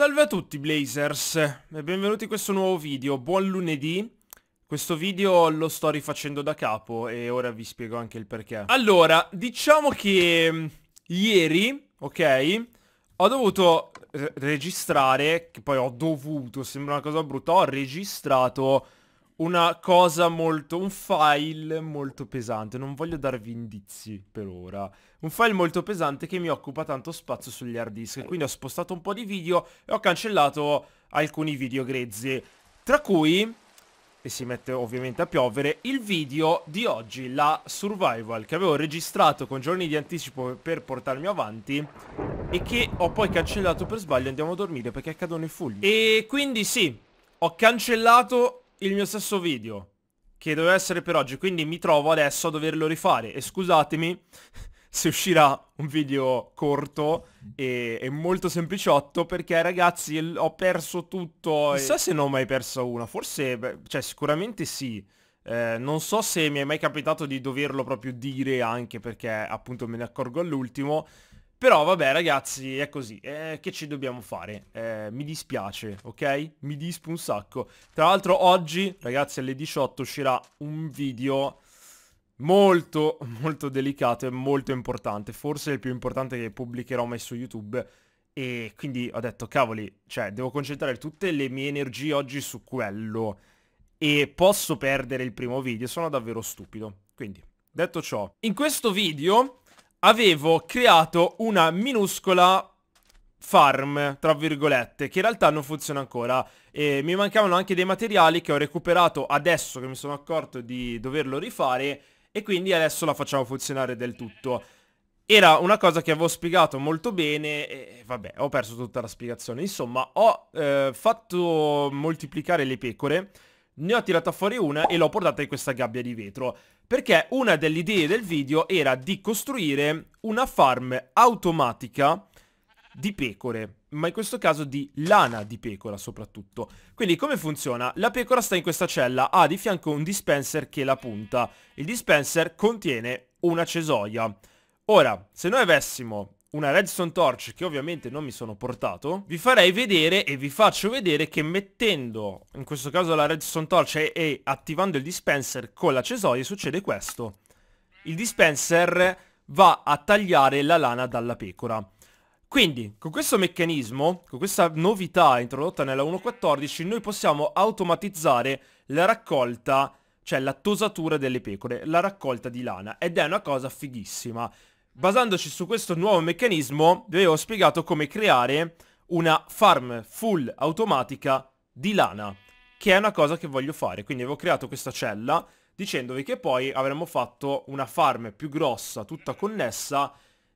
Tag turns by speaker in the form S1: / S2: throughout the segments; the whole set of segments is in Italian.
S1: Salve a tutti Blazers e benvenuti in questo nuovo video, buon lunedì questo video lo sto rifacendo da capo e ora vi spiego anche il perché Allora, diciamo che mm, ieri, ok, ho dovuto registrare, che poi ho dovuto, sembra una cosa brutta, ho registrato una cosa molto... un file molto pesante, non voglio darvi indizi per ora. Un file molto pesante che mi occupa tanto spazio sugli hard disk, quindi ho spostato un po' di video e ho cancellato alcuni video grezzi. Tra cui, e si mette ovviamente a piovere, il video di oggi, la survival, che avevo registrato con giorni di anticipo per portarmi avanti e che ho poi cancellato per sbaglio, andiamo a dormire perché accadono i fulmini. E quindi sì, ho cancellato il mio stesso video che doveva essere per oggi, quindi mi trovo adesso a doverlo rifare e scusatemi se uscirà un video corto e, e molto sempliciotto perché ragazzi ho perso tutto. Chissà e... se ne ho mai perso una, forse, beh, cioè sicuramente sì. Eh, non so se mi è mai capitato di doverlo proprio dire anche perché appunto me ne accorgo all'ultimo, però vabbè ragazzi, è così, eh, che ci dobbiamo fare? Eh, mi dispiace, ok? Mi dispo un sacco. Tra l'altro oggi, ragazzi, alle 18 uscirà un video molto, molto delicato e molto importante. Forse il più importante che pubblicherò mai su YouTube. E quindi ho detto, cavoli, cioè, devo concentrare tutte le mie energie oggi su quello. E posso perdere il primo video, sono davvero stupido. Quindi, detto ciò, in questo video avevo creato una minuscola farm, tra virgolette, che in realtà non funziona ancora. E mi mancavano anche dei materiali che ho recuperato adesso che mi sono accorto di doverlo rifare e quindi adesso la facciamo funzionare del tutto. Era una cosa che avevo spiegato molto bene e vabbè, ho perso tutta la spiegazione. Insomma, ho eh, fatto moltiplicare le pecore, ne ho tirata fuori una e l'ho portata in questa gabbia di vetro perché una delle idee del video era di costruire una farm automatica di pecore, ma in questo caso di lana di pecora soprattutto. Quindi come funziona? La pecora sta in questa cella, ha di fianco un dispenser che la punta. Il dispenser contiene una cesoia. Ora, se noi avessimo una redstone torch che ovviamente non mi sono portato Vi farei vedere e vi faccio vedere che mettendo in questo caso la redstone torch e, e attivando il dispenser con la cesoia succede questo Il dispenser va a tagliare la lana dalla pecora quindi, con questo meccanismo, con questa novità introdotta nella 1.14, noi possiamo automatizzare la raccolta, cioè la tosatura delle pecore, la raccolta di lana, ed è una cosa fighissima basandoci su questo nuovo meccanismo vi avevo spiegato come creare una farm full automatica di lana, che è una cosa che voglio fare. Quindi avevo creato questa cella dicendovi che poi avremmo fatto una farm più grossa, tutta connessa,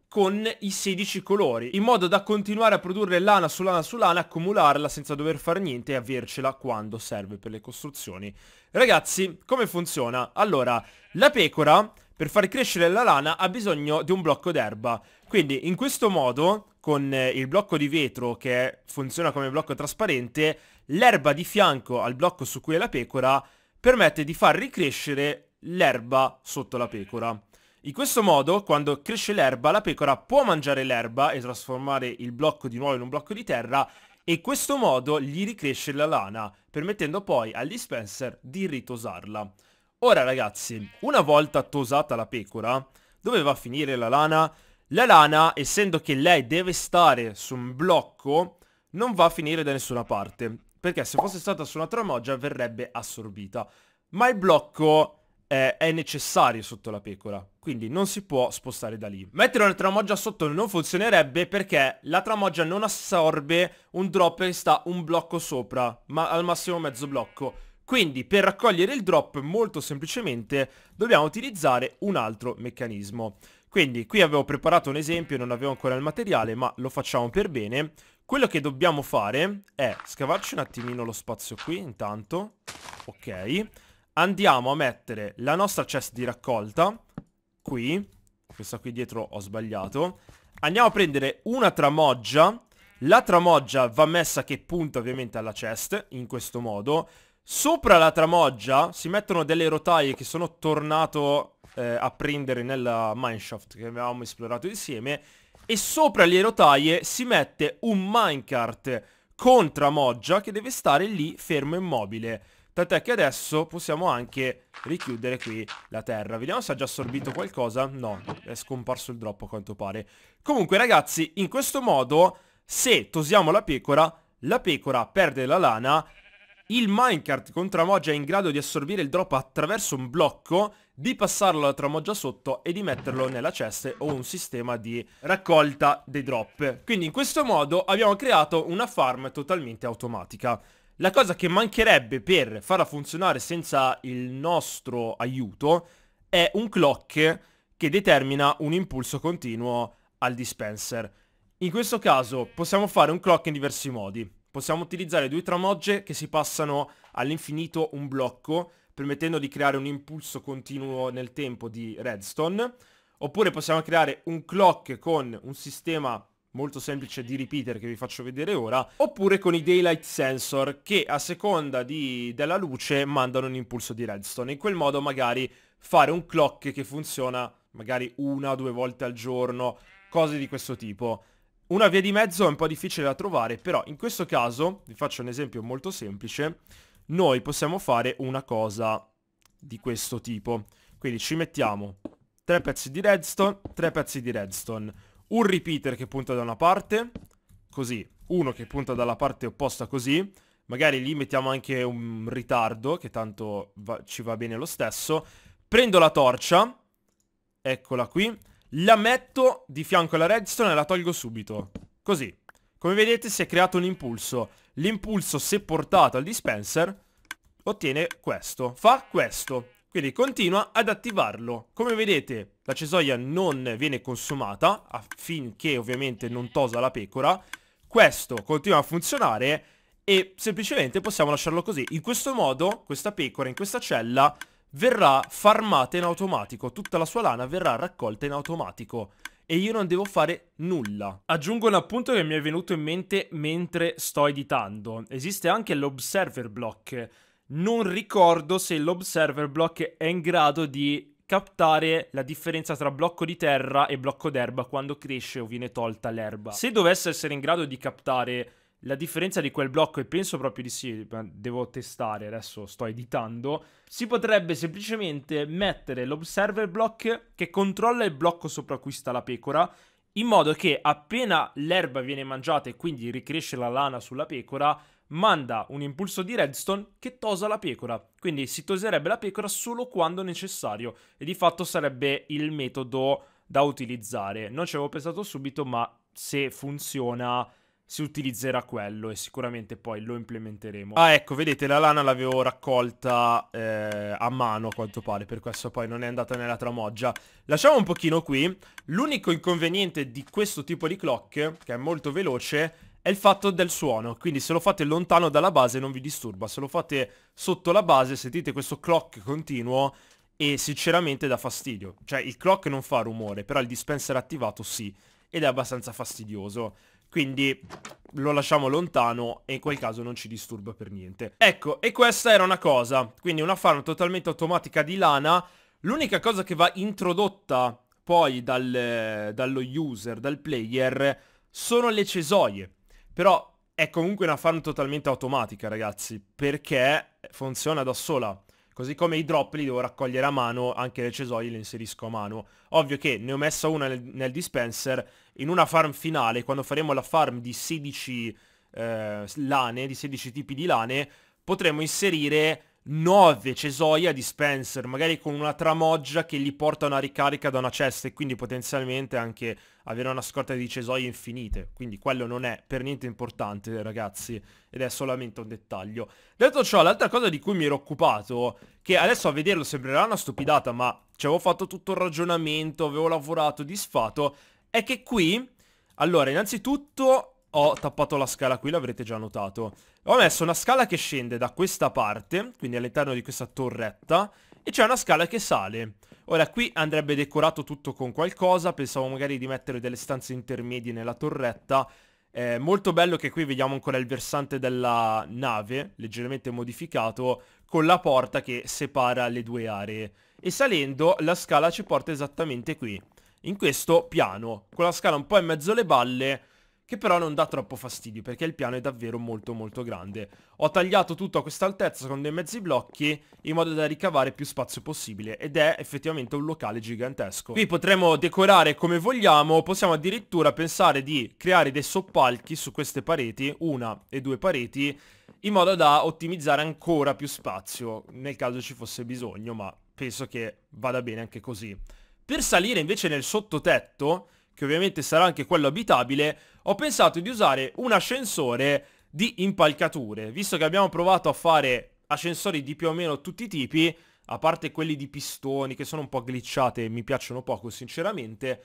S1: con i 16 colori, in modo da continuare a produrre lana su lana su lana, accumularla senza dover fare niente e avercela quando serve per le costruzioni. Ragazzi, come funziona? Allora, la pecora per far crescere la lana ha bisogno di un blocco d'erba. Quindi in questo modo, con eh, il blocco di vetro che funziona come blocco trasparente, l'erba di fianco al blocco su cui è la pecora permette di far ricrescere l'erba sotto la pecora. In questo modo, quando cresce l'erba, la pecora può mangiare l'erba e trasformare il blocco di nuovo in un blocco di terra e in questo modo gli ricresce la lana, permettendo poi al dispenser di ritosarla. Ora ragazzi, una volta tosata la pecora, dove va a finire la lana? La lana, essendo che lei deve stare su un blocco, non va a finire da nessuna parte. Perché se fosse stata su una tramoggia verrebbe assorbita. Ma il blocco eh, è necessario sotto la pecora. Quindi non si può spostare da lì. Mettere una tramoggia sotto non funzionerebbe perché la tramoggia non assorbe un drop che sta un blocco sopra. Ma al massimo mezzo blocco. Quindi per raccogliere il drop molto semplicemente dobbiamo utilizzare un altro meccanismo. Quindi qui avevo preparato un esempio, non avevo ancora il materiale ma lo facciamo per bene. Quello che dobbiamo fare è scavarci un attimino lo spazio qui intanto. Ok. Andiamo a mettere la nostra chest di raccolta qui. Questa qui dietro ho sbagliato. Andiamo a prendere una tramoggia. La tramoggia va messa che punta ovviamente alla chest in questo modo. Sopra la tramoggia si mettono delle rotaie che sono tornato eh, a prendere nella mineshaft che avevamo esplorato insieme e sopra le rotaie si mette un minecart con tramoggia che deve stare lì fermo e immobile. Tant'è che adesso possiamo anche richiudere qui la terra. Vediamo se ha già assorbito qualcosa. No, è scomparso il drop a quanto pare. Comunque ragazzi, in questo modo se tosiamo la pecora, la pecora perde la lana il minecart con tramoggia è in grado di assorbire il drop attraverso un blocco, di passarlo alla tramoggia sotto e di metterlo nella ceste o un sistema di raccolta dei drop. Quindi in questo modo abbiamo creato una farm totalmente automatica. La cosa che mancherebbe per farla funzionare senza il nostro aiuto è un clock che determina un impulso continuo al dispenser. In questo caso possiamo fare un clock in diversi modi possiamo utilizzare due tramogge che si passano all'infinito un blocco, permettendo di creare un impulso continuo nel tempo di redstone, oppure possiamo creare un clock con un sistema molto semplice di repeater che vi faccio vedere ora, oppure con i daylight sensor che a seconda di, della luce mandano un impulso di redstone. In quel modo magari fare un clock che funziona magari una o due volte al giorno, cose di questo tipo. Una via di mezzo è un po' difficile da trovare, però in questo caso, vi faccio un esempio molto semplice, noi possiamo fare una cosa di questo tipo. Quindi ci mettiamo tre pezzi di redstone, tre pezzi di redstone, un repeater che punta da una parte, così, uno che punta dalla parte opposta così, magari lì mettiamo anche un ritardo, che tanto va ci va bene lo stesso, prendo la torcia, eccola qui, la metto di fianco alla redstone e la tolgo subito. Così. Come vedete si è creato un impulso. L'impulso, se portato al dispenser, ottiene questo. Fa questo. Quindi continua ad attivarlo. Come vedete la cesoia non viene consumata affinché ovviamente non tosa la pecora. Questo continua a funzionare e semplicemente possiamo lasciarlo così. In questo modo questa pecora in questa cella verrà farmata in automatico, tutta la sua lana verrà raccolta in automatico e io non devo fare nulla. Aggiungo un appunto che mi è venuto in mente mentre sto editando. Esiste anche l'observer block. Non ricordo se l'observer block è in grado di captare la differenza tra blocco di terra e blocco d'erba quando cresce o viene tolta l'erba. Se dovesse essere in grado di captare la differenza di quel blocco, e penso proprio di sì, devo testare, adesso sto editando, si potrebbe semplicemente mettere l'observer block che controlla il blocco sopra cui sta la pecora, in modo che appena l'erba viene mangiata e quindi ricresce la lana sulla pecora, manda un impulso di redstone che tosa la pecora. Quindi si toserebbe la pecora solo quando necessario e di fatto sarebbe il metodo da utilizzare. Non ci avevo pensato subito, ma se funziona si utilizzerà quello e sicuramente poi lo implementeremo. Ah ecco, vedete la lana l'avevo raccolta eh, a mano a quanto pare, per questo poi non è andata nella tramoggia. Lasciamo un pochino qui, l'unico inconveniente di questo tipo di clock, che è molto veloce, è il fatto del suono, quindi se lo fate lontano dalla base non vi disturba, se lo fate sotto la base sentite questo clock continuo e sinceramente dà fastidio, cioè il clock non fa rumore, però il dispenser attivato sì, ed è abbastanza fastidioso. Quindi lo lasciamo lontano e in quel caso non ci disturba per niente. Ecco, e questa era una cosa, quindi una farm totalmente automatica di lana. L'unica cosa che va introdotta poi dal, dallo user, dal player, sono le cesoie. Però è comunque una farm totalmente automatica, ragazzi, perché funziona da sola. Così come i drop li devo raccogliere a mano, anche le cesoie le inserisco a mano. Ovvio che ne ho messa una nel, nel dispenser in una farm finale, quando faremo la farm di 16 eh, lane, di 16 tipi di lane, potremo inserire 9 cesoia di Spencer, magari con una tramoggia che gli porta una ricarica da una cesta e quindi potenzialmente anche avere una scorta di cesoie infinite. Quindi quello non è per niente importante ragazzi ed è solamente un dettaglio. Detto ciò, l'altra cosa di cui mi ero occupato, che adesso a vederlo sembrerà una stupidata ma ci avevo fatto tutto il ragionamento, avevo lavorato, disfatto, è che qui, allora innanzitutto ho tappato la scala qui, l'avrete già notato. Ho messo una scala che scende da questa parte, quindi all'interno di questa torretta, e c'è una scala che sale. Ora qui andrebbe decorato tutto con qualcosa, pensavo magari di mettere delle stanze intermedie nella torretta. Eh, molto bello che qui vediamo ancora il versante della nave, leggermente modificato, con la porta che separa le due aree. E salendo la scala ci porta esattamente qui in questo piano, con la scala un po' in mezzo alle balle, che però non dà troppo fastidio, perché il piano è davvero molto molto grande. Ho tagliato tutto a questa altezza con dei mezzi blocchi, in modo da ricavare più spazio possibile, ed è effettivamente un locale gigantesco. Qui potremo decorare come vogliamo, possiamo addirittura pensare di creare dei soppalchi su queste pareti, una e due pareti, in modo da ottimizzare ancora più spazio, nel caso ci fosse bisogno, ma penso che vada bene anche così. Per salire invece nel sottotetto, che ovviamente sarà anche quello abitabile, ho pensato di usare un ascensore di impalcature. Visto che abbiamo provato a fare ascensori di più o meno tutti i tipi, a parte quelli di pistoni che sono un po' glitchate e mi piacciono poco sinceramente,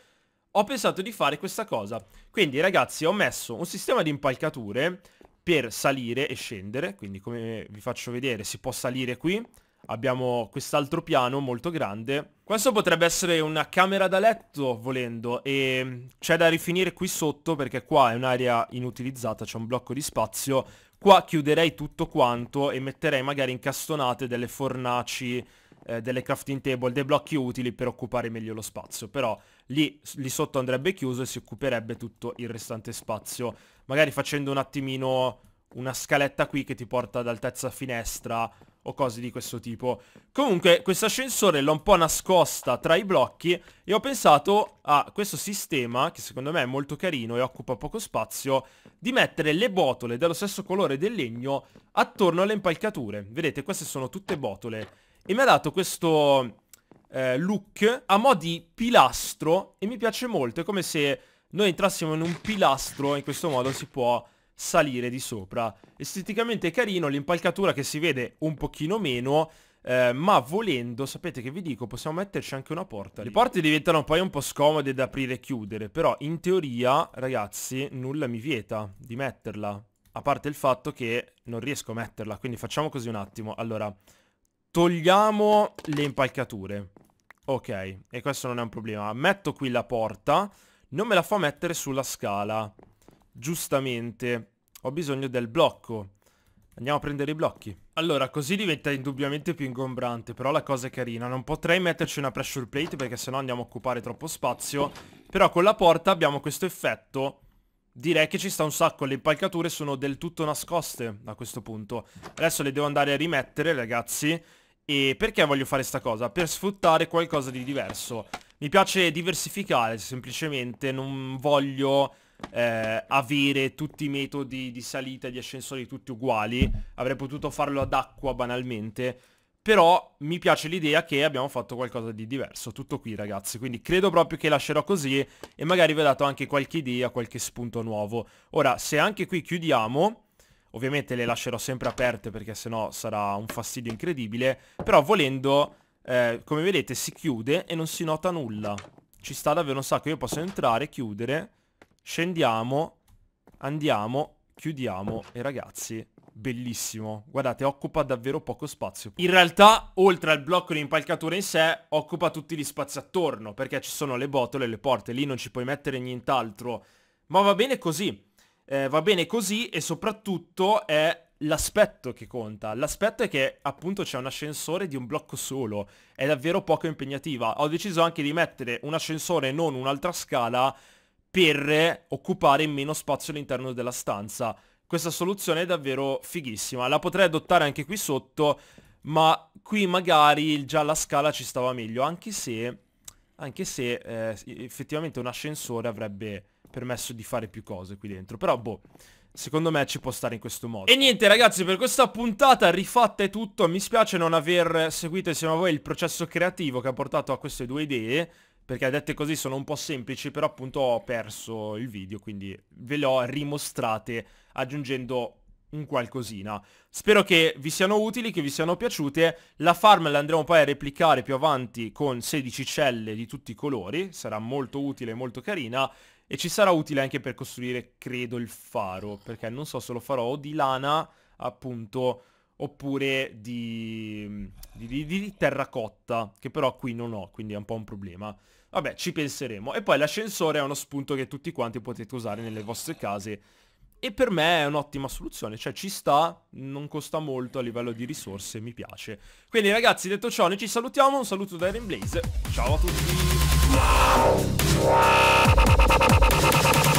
S1: ho pensato di fare questa cosa. Quindi ragazzi ho messo un sistema di impalcature per salire e scendere, quindi come vi faccio vedere si può salire qui, Abbiamo quest'altro piano molto grande. Questo potrebbe essere una camera da letto, volendo, e c'è da rifinire qui sotto perché qua è un'area inutilizzata, c'è un blocco di spazio. Qua chiuderei tutto quanto e metterei magari incastonate delle fornaci, eh, delle crafting table, dei blocchi utili per occupare meglio lo spazio. Però lì, lì sotto andrebbe chiuso e si occuperebbe tutto il restante spazio. Magari facendo un attimino una scaletta qui che ti porta ad altezza finestra o cose di questo tipo. Comunque questo ascensore l'ho un po' nascosta tra i blocchi e ho pensato a questo sistema, che secondo me è molto carino e occupa poco spazio, di mettere le botole dello stesso colore del legno attorno alle impalcature. Vedete, queste sono tutte botole. E mi ha dato questo eh, look a mo' di pilastro e mi piace molto. È come se noi entrassimo in un pilastro, in questo modo si può salire di sopra. Esteticamente è carino, l'impalcatura che si vede un pochino meno, eh, ma volendo, sapete che vi dico, possiamo metterci anche una porta. Lì. Le porte diventano poi un po' scomode da aprire e chiudere, però in teoria, ragazzi, nulla mi vieta di metterla. A parte il fatto che non riesco a metterla, quindi facciamo così un attimo. Allora, togliamo le impalcature. Ok, e questo non è un problema. Metto qui la porta, non me la fa mettere sulla scala giustamente ho bisogno del blocco. Andiamo a prendere i blocchi. Allora, così diventa indubbiamente più ingombrante, però la cosa è carina. Non potrei metterci una pressure plate perché sennò andiamo a occupare troppo spazio. Però con la porta abbiamo questo effetto. Direi che ci sta un sacco, le impalcature sono del tutto nascoste a questo punto. Adesso le devo andare a rimettere, ragazzi. E perché voglio fare sta cosa? Per sfruttare qualcosa di diverso. Mi piace diversificare, semplicemente non voglio eh, avere tutti i metodi di salita e di ascensori tutti uguali, avrei potuto farlo ad acqua banalmente, però mi piace l'idea che abbiamo fatto qualcosa di diverso, tutto qui ragazzi, quindi credo proprio che lascerò così e magari vi ho dato anche qualche idea, qualche spunto nuovo. Ora, se anche qui chiudiamo... Ovviamente le lascerò sempre aperte perché sennò sarà un fastidio incredibile. Però volendo, eh, come vedete, si chiude e non si nota nulla. Ci sta davvero un sacco. Io posso entrare, chiudere Scendiamo, andiamo, chiudiamo e ragazzi bellissimo. Guardate, occupa davvero poco spazio. In realtà, oltre al blocco di impalcatura in sé, occupa tutti gli spazi attorno, perché ci sono le botole, le porte, lì non ci puoi mettere nient'altro. Ma va bene così. Eh, va bene così e soprattutto è l'aspetto che conta. L'aspetto è che appunto c'è un ascensore di un blocco solo. È davvero poco impegnativa. Ho deciso anche di mettere un ascensore, e non un'altra scala, per occupare meno spazio all'interno della stanza. Questa soluzione è davvero fighissima, la potrei adottare anche qui sotto, ma qui magari già la scala ci stava meglio, anche se, anche se eh, effettivamente un ascensore avrebbe permesso di fare più cose qui dentro, però boh... Secondo me ci può stare in questo modo E niente ragazzi per questa puntata rifatta è tutto Mi spiace non aver seguito insieme a voi il processo creativo che ha portato a queste due idee perché dette così sono un po' semplici, però appunto ho perso il video, quindi ve le ho rimostrate aggiungendo un qualcosina. Spero che vi siano utili, che vi siano piaciute. La farm la andremo poi a replicare più avanti con 16 celle di tutti i colori, sarà molto utile e molto carina. E ci sarà utile anche per costruire, credo, il faro, perché non so se lo farò o di lana, appunto, oppure di, di, di, di terracotta, che però qui non ho, quindi è un po' un problema. Vabbè, ci penseremo. E poi l'ascensore è uno spunto che tutti quanti potete usare nelle vostre case. E per me è un'ottima soluzione, cioè ci sta, non costa molto a livello di risorse, mi piace. Quindi ragazzi, detto ciò, noi ci salutiamo, un saluto da Iron Blaze, ciao a tutti!